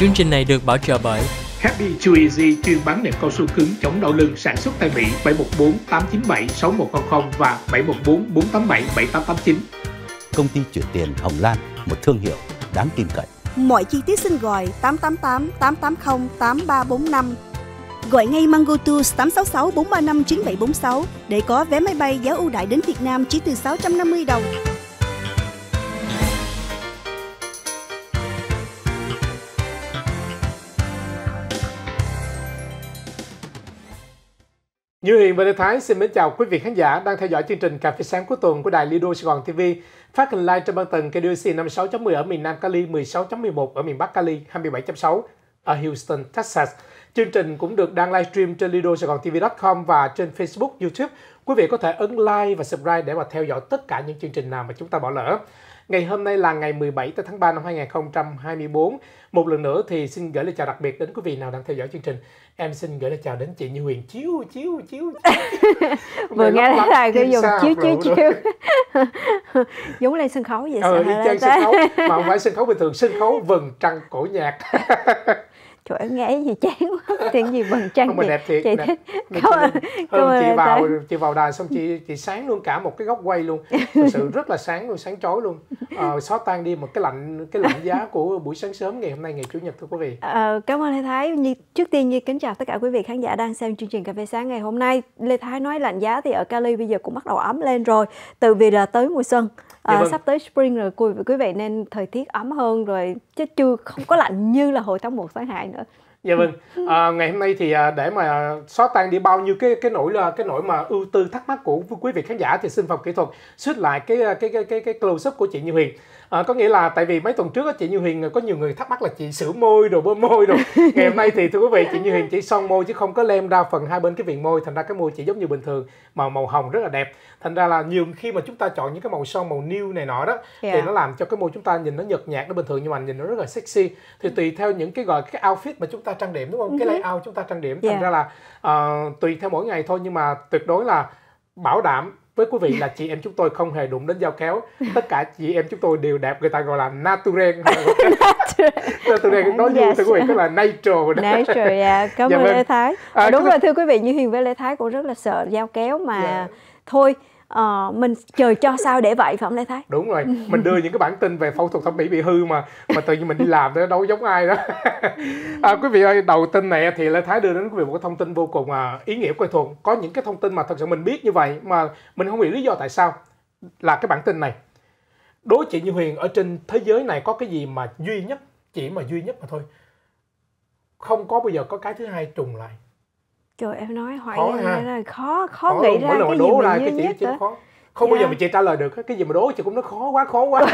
Chương trình này được bảo trợ bởi Happy Chew Easy chuyên bán nệm cao su cứng chống đau lưng sản xuất tại Mỹ 714 897 6100 và 714 487 7889. Công ty chuyển tiền Hồng Lan, một thương hiệu đáng tin cậy. Mọi chi tiết xin gọi 888 880 8345. Gọi ngay Mango Tours 866 435 9746 để có vé máy bay giá ưu đãi đến Việt Nam chỉ từ 650 đồng. Như Hiền và Lê Thái xin mến chào quý vị khán giả đang theo dõi chương trình Cà phê sáng cuối tuần của đài Lido Sài Gòn TV phát hình live trên băng tần KDOC 56.10 ở miền Nam Cali, 16.11 ở miền Bắc Cali, 27.6 ở Houston, Texas. Chương trình cũng được đang livestream trên lido sài gòn tv.com và trên Facebook, YouTube. Quý vị có thể ấn like và subscribe để mà theo dõi tất cả những chương trình nào mà chúng ta bỏ lỡ. Ngày hôm nay là ngày 17 tháng 3 năm 2024. Một lần nữa thì xin gửi lời chào đặc biệt đến quý vị nào đang theo dõi chương trình. Em xin gửi lời chào đến chị Như Huyền. Chiếu, chiếu, chiếu Vừa nghe thấy là cái dùng chiếu, chiếu, chiếu. Giống lên sân khấu vậy. Ừ, y chang sân khấu. Mà không phải sân khấu bình thường, sân khấu vần trăng cổ nhạc. trời ơi nghe gì chán quá chuyện gì bằng trăng không mà đẹp thiệt chị đẹp. thích không, không, không chị vào chị vào đài xong chị chị sáng luôn cả một cái góc quay luôn thực sự rất là sáng luôn sáng chói luôn ờ, xóa tan đi một cái lạnh cái lạnh giá của buổi sáng sớm ngày hôm nay ngày chủ nhật thưa quý vị ờ, cảm ơn lê thái như trước tiên như kính chào tất cả quý vị khán giả đang xem chương trình cà phê sáng ngày hôm nay lê thái nói lạnh giá thì ở cali bây giờ cũng bắt đầu ấm lên rồi từ vì là tới mùa xuân à, sắp tới spring rồi quý vị nên thời tiết ấm hơn rồi chứ chưa không có lạnh như là hồi tháng 1 tháng 2 nữa dạ vâng à, ngày hôm nay thì à, để mà xóa tan đi bao nhiêu cái cái nỗi là cái nỗi mà ưu tư thắc mắc của quý vị khán giả thì xin phòng kỹ thuật suýt lại cái à, cái cái cái cái close up của chị Như Huyền à, có nghĩa là tại vì mấy tuần trước á, chị Như Huyền à, có nhiều người thắc mắc là chị sửa môi rồi bơm môi rồi ngày hôm nay thì thưa quý vị chị Như Huyền chỉ son môi chứ không có lem ra phần hai bên cái viền môi thành ra cái môi chị giống như bình thường mà màu hồng rất là đẹp thành ra là nhiều khi mà chúng ta chọn những cái màu son màu nêu này nọ đó yeah. thì dạ. nó làm cho cái môi chúng ta nhìn nó nhợt nhạt nó bình thường nhưng mà nhìn nó rất là sexy thì tùy theo những cái gọi cái outfit mà chúng ta ta trang điểm đúng không uh-huh. cái ừ layout chúng ta trang điểm thành yeah. Dạ. ra là uh, tùy theo mỗi ngày thôi nhưng mà tuyệt đối là bảo đảm với quý vị là chị em chúng tôi không hề đụng đến dao kéo tất cả chị em chúng tôi đều đẹp người ta gọi là naturen naturen nói như yes. Dạ, thưa quý vị tức là natural natural yeah. Dạ. cảm ơn dạ, Lê Thái à, ờ, đúng rồi thưa quý vị như Hiền với Lê Thái cũng rất là sợ dao kéo mà yeah thôi uh, mình chờ cho sao để vậy phải không Lê Thái? Đúng rồi, mình đưa những cái bản tin về phẫu thuật thẩm mỹ bị hư mà mà tự nhiên mình đi làm đó đâu giống ai đó. à, quý vị ơi, đầu tin này thì Lê Thái đưa đến quý vị một cái thông tin vô cùng à, ý nghĩa quen thuộc. Có những cái thông tin mà thật sự mình biết như vậy mà mình không hiểu lý do tại sao là cái bản tin này. Đối chị Như Huyền ở trên thế giới này có cái gì mà duy nhất, chỉ mà duy nhất mà thôi. Không có bây giờ có cái thứ hai trùng lại trời em nói hỏi khó ha. Là khó khó khó nghĩ ra cái gì ra cái chị, nhất chị khó không yeah. bao giờ dạ. mà chị trả lời được cái gì mà đố chị cũng nói khó quá khó quá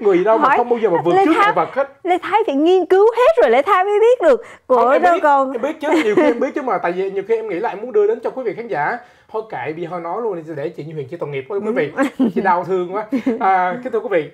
người đâu mà không bao giờ mà vượt Lê trước Thái, vật hết Lê Thái phải nghiên cứu hết rồi Lê Thái mới biết được của em đâu biết, còn em biết chứ nhiều khi em biết chứ mà tại vì nhiều khi em nghĩ là em muốn đưa đến cho quý vị khán giả thôi kệ bị hơi nói luôn để chị như Huyền chị tội nghiệp quá quý vị chị đau thương quá à, cái thưa quý vị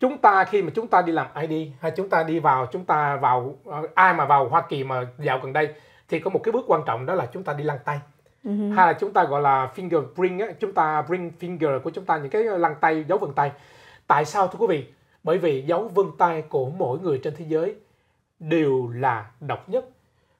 chúng ta khi mà chúng ta đi làm ID hay chúng ta đi vào chúng ta vào ờ, ai mà vào Hoa Kỳ mà dạo gần đây thì có một cái bước quan trọng đó là chúng ta đi lăn tay uh-huh. hay là chúng ta gọi là finger bring chúng ta bring finger của chúng ta những cái lăn tay dấu vân tay tại sao thưa quý vị bởi vì dấu vân tay của mỗi người trên thế giới đều là độc nhất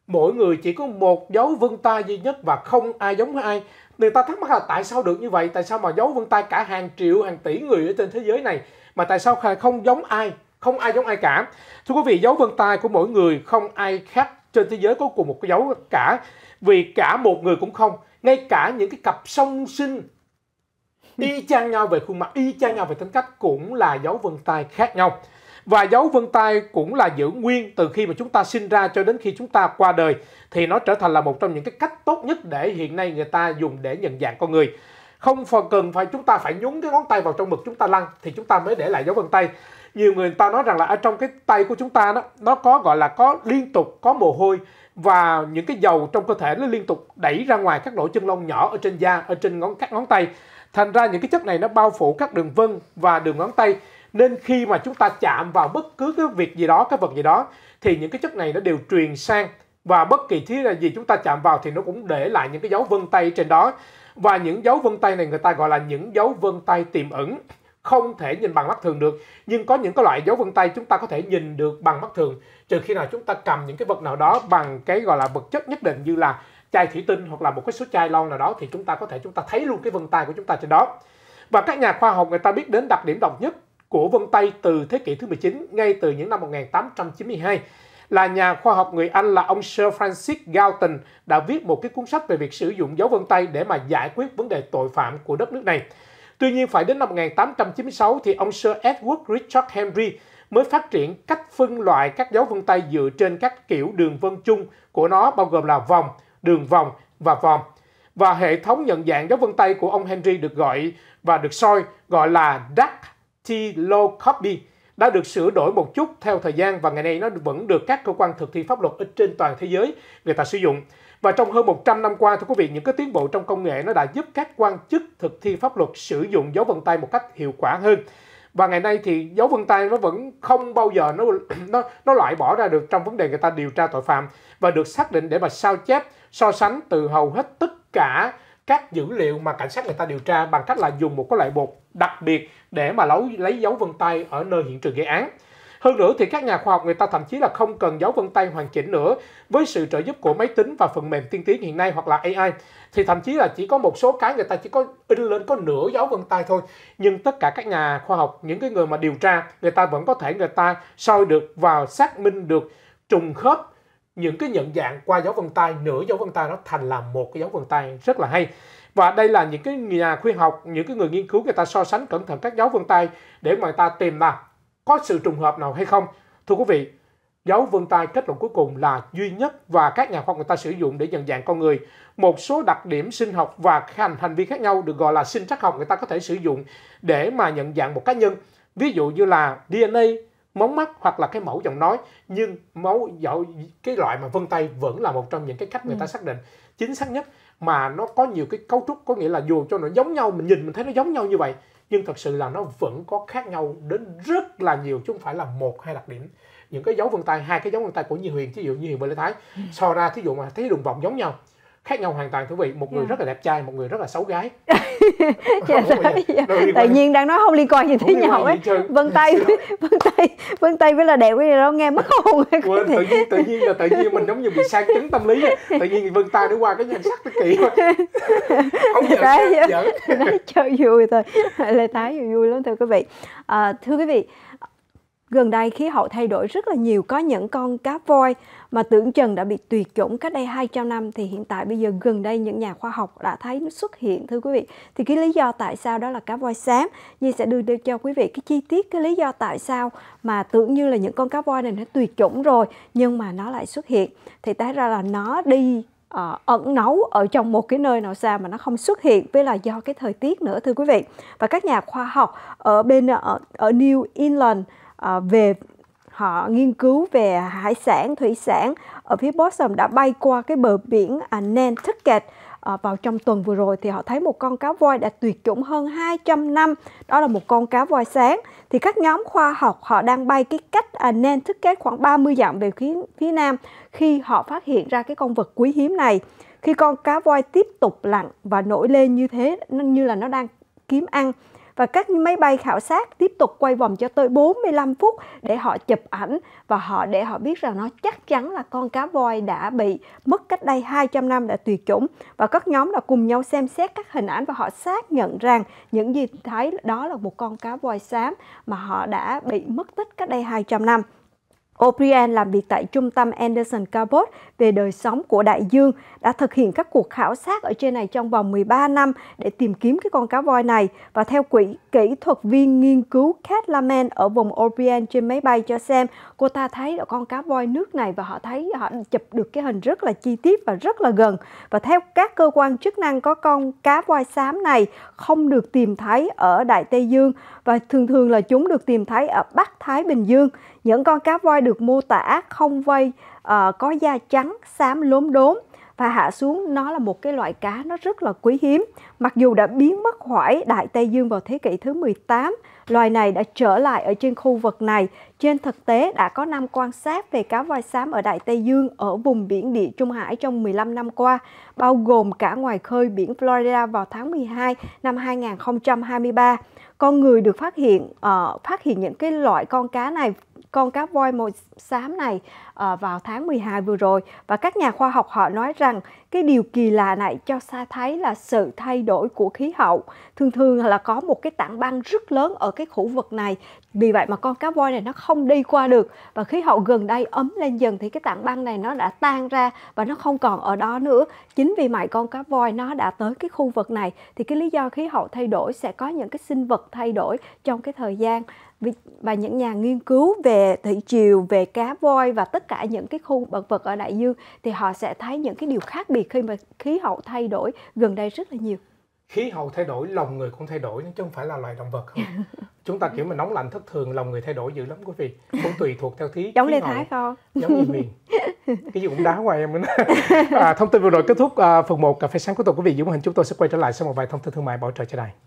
mỗi người chỉ có một dấu vân tay duy nhất và không ai giống ai người ta thắc mắc là tại sao được như vậy tại sao mà dấu vân tay cả hàng triệu hàng tỷ người ở trên thế giới này mà tại sao không giống ai không ai giống ai cả thưa quý vị dấu vân tay của mỗi người không ai khác trên thế giới có cùng một cái dấu cả vì cả một người cũng không ngay cả những cái cặp song sinh y chang nhau về khuôn mặt y chang nhau về tính cách cũng là dấu vân tay khác nhau và dấu vân tay cũng là giữ nguyên từ khi mà chúng ta sinh ra cho đến khi chúng ta qua đời thì nó trở thành là một trong những cái cách tốt nhất để hiện nay người ta dùng để nhận dạng con người không cần phải chúng ta phải nhúng cái ngón tay vào trong mực chúng ta lăn thì chúng ta mới để lại dấu vân tay nhiều người ta nói rằng là ở trong cái tay của chúng ta đó nó có gọi là có liên tục có mồ hôi và những cái dầu trong cơ thể nó liên tục đẩy ra ngoài các lỗ chân lông nhỏ ở trên da ở trên ngón các ngón tay thành ra những cái chất này nó bao phủ các đường vân và đường ngón tay nên khi mà chúng ta chạm vào bất cứ cái việc gì đó cái vật gì đó thì những cái chất này nó đều truyền sang và bất kỳ thứ là gì chúng ta chạm vào thì nó cũng để lại những cái dấu vân tay trên đó và những dấu vân tay này người ta gọi là những dấu vân tay tiềm ẩn không thể nhìn bằng mắt thường được nhưng có những cái loại dấu vân tay chúng ta có thể nhìn được bằng mắt thường trừ khi nào chúng ta cầm những cái vật nào đó bằng cái gọi là vật chất nhất định như là chai thủy tinh hoặc là một cái số chai lon nào đó thì chúng ta có thể chúng ta thấy luôn cái vân tay của chúng ta trên đó và các nhà khoa học người ta biết đến đặc điểm độc nhất của vân tay từ thế kỷ thứ 19 ngay từ những năm 1892 là nhà khoa học người Anh là ông Sir Francis Galton đã viết một cái cuốn sách về việc sử dụng dấu vân tay để mà giải quyết vấn đề tội phạm của đất nước này. Tuy nhiên phải đến năm 1896 thì ông Sir Edward Richard Henry mới phát triển cách phân loại các dấu vân tay dựa trên các kiểu đường vân chung của nó bao gồm là vòng, đường vòng và vòng. Và hệ thống nhận dạng dấu vân tay của ông Henry được gọi và được soi gọi là Dactylocopy đã được sửa đổi một chút theo thời gian và ngày nay nó vẫn được các cơ quan thực thi pháp luật ở trên toàn thế giới người ta sử dụng. Và trong hơn 100 năm qua, thưa quý vị, những cái tiến bộ trong công nghệ nó đã giúp các quan chức thực thi pháp luật sử dụng dấu vân tay một cách hiệu quả hơn. Và ngày nay thì dấu vân tay nó vẫn không bao giờ nó nó nó loại bỏ ra được trong vấn đề người ta điều tra tội phạm và được xác định để mà sao chép, so sánh từ hầu hết tất cả các dữ liệu mà cảnh sát người ta điều tra bằng cách là dùng một cái loại bột đặc biệt để mà lấy lấy dấu vân tay ở nơi hiện trường gây án. Hơn nữa thì các nhà khoa học người ta thậm chí là không cần dấu vân tay hoàn chỉnh nữa. Với sự trợ giúp của máy tính và phần mềm tiên tiến hiện nay hoặc là AI thì thậm chí là chỉ có một số cái người ta chỉ có in lên có nửa dấu vân tay thôi. Nhưng tất cả các nhà khoa học, những cái người mà điều tra, người ta vẫn có thể người ta soi được và xác minh được trùng khớp những cái nhận dạng qua dấu vân tay nửa dấu vân tay nó thành là một cái dấu vân tay rất là hay và đây là những cái nhà khuyên học những cái người nghiên cứu người ta so sánh cẩn thận các dấu vân tay để mà người ta tìm ra có sự trùng hợp nào hay không? Thưa quý vị, dấu vân tay kết luận cuối cùng là duy nhất và các nhà khoa học người ta sử dụng để nhận dạng con người. Một số đặc điểm sinh học và hành hành vi khác nhau được gọi là sinh trắc học người ta có thể sử dụng để mà nhận dạng một cá nhân. Ví dụ như là DNA, móng mắt hoặc là cái mẫu giọng nói nhưng mẫu dạo, cái loại mà vân tay vẫn là một trong những cái cách người ta ừ. xác định chính xác nhất mà nó có nhiều cái cấu trúc có nghĩa là dù cho nó giống nhau mình nhìn mình thấy nó giống nhau như vậy nhưng thật sự là nó vẫn có khác nhau đến rất là nhiều chứ không phải là một hai đặc điểm những cái dấu vân tay hai cái dấu vân tay của như huyền thí dụ như huyền bên lê thái ừ. so ra thí dụ mà thấy đường vòng giống nhau khác nhau hoàn toàn thú vị một người yeah. Dạ. rất là đẹp trai một người rất là xấu gái dạ, vậy? Dạ, dạ. tự nhiên đang nói không liên quan gì tới nhau ấy vân tay vân tay vân tay với là đẹp cái gì đó nghe mất hồn quên tự nhiên tự nhiên là tự nhiên mình giống như bị sang chấn tâm lý tự nhiên vân tay nó qua cái nhan sắc kỳ quá không giỡn, đấy, giỡn. đấy chơi vui thôi lê thái vui lắm thưa quý vị à, thưa quý vị gần đây khí hậu thay đổi rất là nhiều có những con cá voi mà tưởng chừng đã bị tuyệt chủng cách đây 200 năm thì hiện tại bây giờ gần đây những nhà khoa học đã thấy nó xuất hiện thưa quý vị thì cái lý do tại sao đó là cá voi xám như sẽ đưa, đưa cho quý vị cái chi tiết cái lý do tại sao mà tưởng như là những con cá voi này nó tuyệt chủng rồi nhưng mà nó lại xuất hiện thì tái ra là nó đi uh, ẩn nấu ở trong một cái nơi nào xa mà nó không xuất hiện với là do cái thời tiết nữa thưa quý vị và các nhà khoa học ở bên ở, ờ, ở New England Ờ, về họ nghiên cứu về hải sản thủy sản ở phía Boston đã bay qua cái bờ biển à, Nantucket à, vào trong tuần vừa rồi thì họ thấy một con cá voi đã tuyệt chủng hơn 200 năm đó là một con cá voi sáng thì các nhóm khoa học họ đang bay cái cách à, Nantucket khoảng 30 dặm về phía phía nam khi họ phát hiện ra cái con vật quý hiếm này khi con cá voi tiếp tục lặn và nổi lên như thế như là nó đang kiếm ăn và các máy bay khảo sát tiếp tục quay vòng cho tôi 45 phút để họ chụp ảnh và họ để họ biết rằng nó chắc chắn là con cá voi đã bị mất cách đây 200 năm đã tuyệt chủng và các nhóm đã cùng nhau xem xét các hình ảnh và họ xác nhận rằng những gì thấy đó là một con cá voi xám mà họ đã bị mất tích cách đây 200 năm. O'Brien làm việc tại trung tâm Anderson Cabot về đời sống của đại dương, đã thực hiện các cuộc khảo sát ở trên này trong vòng 13 năm để tìm kiếm cái con cá voi này. Và theo quỹ kỹ thuật viên nghiên cứu Kat Laman ở vùng O'Brien trên máy bay cho xem, cô ta thấy là con cá voi nước này và họ thấy họ chụp được cái hình rất là chi tiết và rất là gần. Và theo các cơ quan chức năng có con cá voi xám này không được tìm thấy ở Đại Tây Dương và thường thường là chúng được tìm thấy ở Bắc Thái Bình Dương. Những con cá voi được mô tả không vây uh, có da trắng, xám lốm đốm và hạ xuống nó là một cái loại cá nó rất là quý hiếm. Mặc dù đã biến mất khỏi Đại Tây Dương vào thế kỷ thứ 18, loài này đã trở lại ở trên khu vực này. Trên thực tế đã có năm quan sát về cá voi xám ở Đại Tây Dương ở vùng biển Địa Trung Hải trong 15 năm qua, bao gồm cả ngoài khơi biển Florida vào tháng 12 năm 2023. Con người được phát hiện uh, phát hiện những cái loại con cá này con cá voi màu xám này à, vào tháng 12 vừa rồi và các nhà khoa học họ nói rằng cái điều kỳ lạ này cho xa thấy là sự thay đổi của khí hậu thường thường là có một cái tảng băng rất lớn ở cái khu vực này vì vậy mà con cá voi này nó không đi qua được và khí hậu gần đây ấm lên dần thì cái tảng băng này nó đã tan ra và nó không còn ở đó nữa chính vì vậy con cá voi nó đã tới cái khu vực này thì cái lý do khí hậu thay đổi sẽ có những cái sinh vật thay đổi trong cái thời gian và những nhà nghiên cứu về thủy triều, về cá voi và tất cả những cái khu động vật ở đại dương thì họ sẽ thấy những cái điều khác biệt khi mà khí hậu thay đổi gần đây rất là nhiều. Khí hậu thay đổi, lòng người cũng thay đổi chứ không phải là loài động vật không. Chúng ta kiểu mà nóng lạnh thất thường, lòng người thay đổi dữ lắm quý vị. Cũng tùy thuộc theo thí Giống Lê Thái không? Giống như miền. Cái gì cũng đá hoài em à, Thông tin vừa rồi kết thúc à, phần 1 Cà phê sáng của tuần quý vị. Giữ hình chúng tôi sẽ quay trở lại sau một vài thông tin thương mại bảo trợ cho đài.